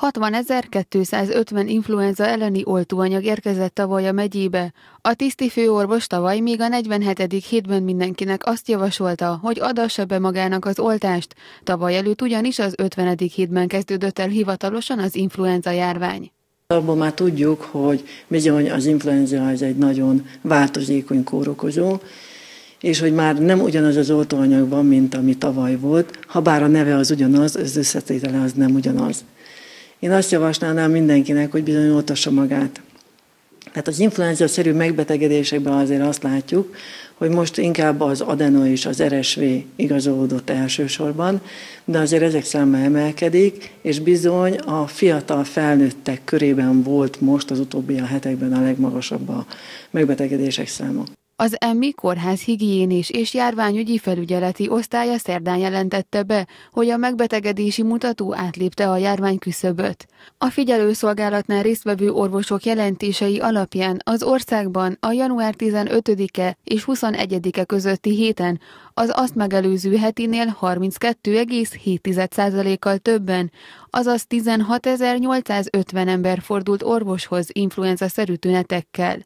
60.250 influenza elleni oltóanyag érkezett tavaly a megyébe. A tiszti főorvos tavaly még a 47. hétben mindenkinek azt javasolta, hogy adassa be magának az oltást. Tavaly előtt ugyanis az 50. hétben kezdődött el hivatalosan az influenza járvány. Abban már tudjuk, hogy bizony az influenza az egy nagyon változékony kórokozó, és hogy már nem ugyanaz az oltóanyag van, mint ami tavaly volt, ha bár a neve az ugyanaz, az összetétele az nem ugyanaz. Én azt javaslánám mindenkinek, hogy bizony oltassa magát. Tehát az influenza-szerű megbetegedésekben azért azt látjuk, hogy most inkább az adeno és az RSV igazolódott elsősorban, de azért ezek száma emelkedik, és bizony a fiatal felnőttek körében volt most az utóbbi a hetekben a legmagasabb a megbetegedések száma. Az EMMI kórház higiénés és járványügyi felügyeleti osztálya szerdán jelentette be, hogy a megbetegedési mutató átlépte a járvány küszöböt. A figyelőszolgálatnál résztvevő orvosok jelentései alapján az országban a január 15-e és 21-e közötti héten az azt megelőző hetinél 32,7%-kal többen, azaz 16.850 ember fordult orvoshoz influenza-szerű tünetekkel.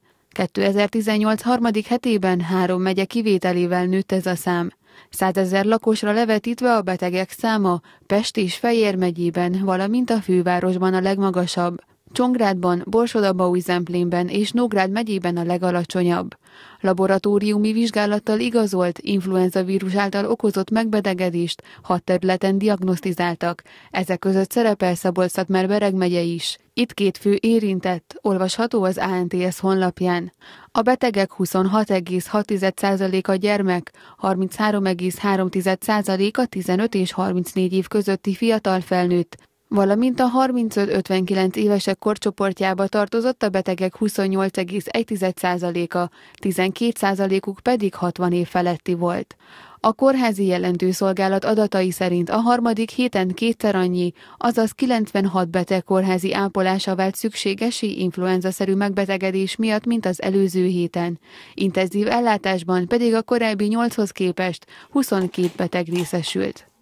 2018 harmadik hetében három megye kivételével nőtt ez a szám. 100 ezer lakosra levetítve a betegek száma Pest és Fejér megyében, valamint a fővárosban a legmagasabb. Csongrádban, Borsodabaui Zemplénben és Nógrád megyében a legalacsonyabb. Laboratóriumi vizsgálattal igazolt influenza vírus által okozott megbetegedést hat területen diagnosztizáltak. Ezek között szerepel szabolcs szatmár Bereg megye is. Itt két fő érintett, olvasható az ANTS honlapján. A betegek 26,6%-a gyermek, 33,3%-a 15 és 34 év közötti fiatal felnőtt, valamint a 35-59 évesek korcsoportjába tartozott a betegek 28,1%-a, 12%-uk pedig 60 év feletti volt. A kórházi jelentőszolgálat adatai szerint a harmadik héten kétszer annyi, azaz 96 beteg kórházi ápolása vált szükségesi influenzaszerű megbetegedés miatt, mint az előző héten. Intenzív ellátásban pedig a korábbi 8-hoz képest 22 beteg részesült.